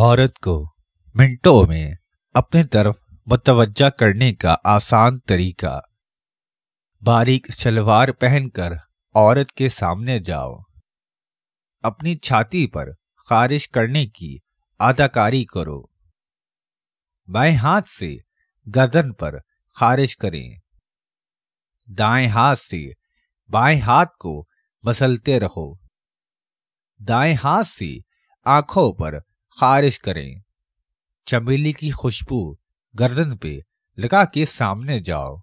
औरत को मिनटों में अपने तरफ मुतवजा करने का आसान तरीका बारीक शलवार पहनकर औरत के सामने जाओ अपनी छाती पर खारिश करने की अदाकारी करो बाएं हाथ से गर्दन पर खारिश करें दाएं हाथ से बाएं हाथ को मसलते रहो दाएं हाथ से आंखों पर खारिज करें चमेली की खुशबू गर्दन पे लगा के सामने जाओ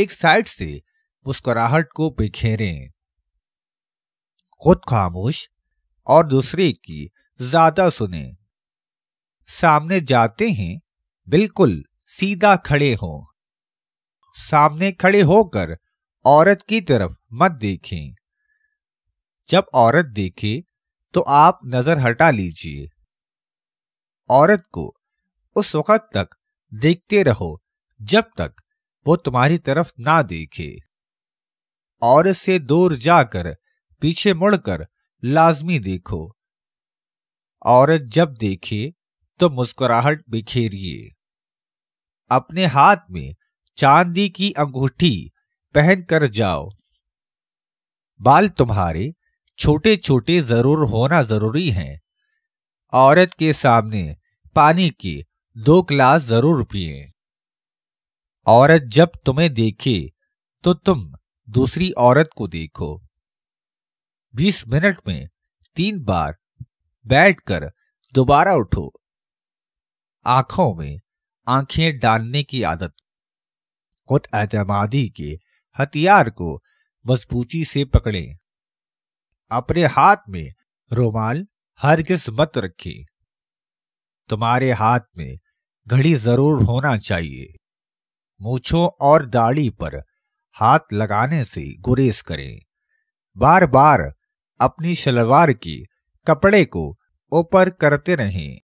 एक साइड से मुस्कुराहट को बिखेरें खुद खामोश और दूसरे की ज्यादा सुने सामने जाते हैं बिल्कुल सीधा खड़े हो सामने खड़े होकर औरत की तरफ मत देखें जब औरत देखे तो आप नजर हटा लीजिए औरत को उस वक्त तक देखते रहो जब तक वो तुम्हारी तरफ ना देखे और से दूर जाकर पीछे मुड़कर लाजमी देखो औरत जब देखे तो मुस्कुराहट बिखेरिए अपने हाथ में चांदी की अंगूठी पहन कर जाओ बाल तुम्हारे छोटे छोटे जरूर होना जरूरी है औरत के सामने पानी के दो ग्लास जरूर पिए औरत जब तुम्हें देखे तो तुम दूसरी औरत को देखो बीस मिनट में तीन बार बैठकर दोबारा उठो आंखों में आंखें डालने की आदत खुद एतमादी के हथियार को मजबूती से पकड़ें अपने हाथ में रोमाल हरगिज मत रखे तुम्हारे हाथ में घड़ी जरूर होना चाहिए मूछों और दाढ़ी पर हाथ लगाने से गुरेज करें बार बार अपनी शलवार के कपड़े को ऊपर करते रहें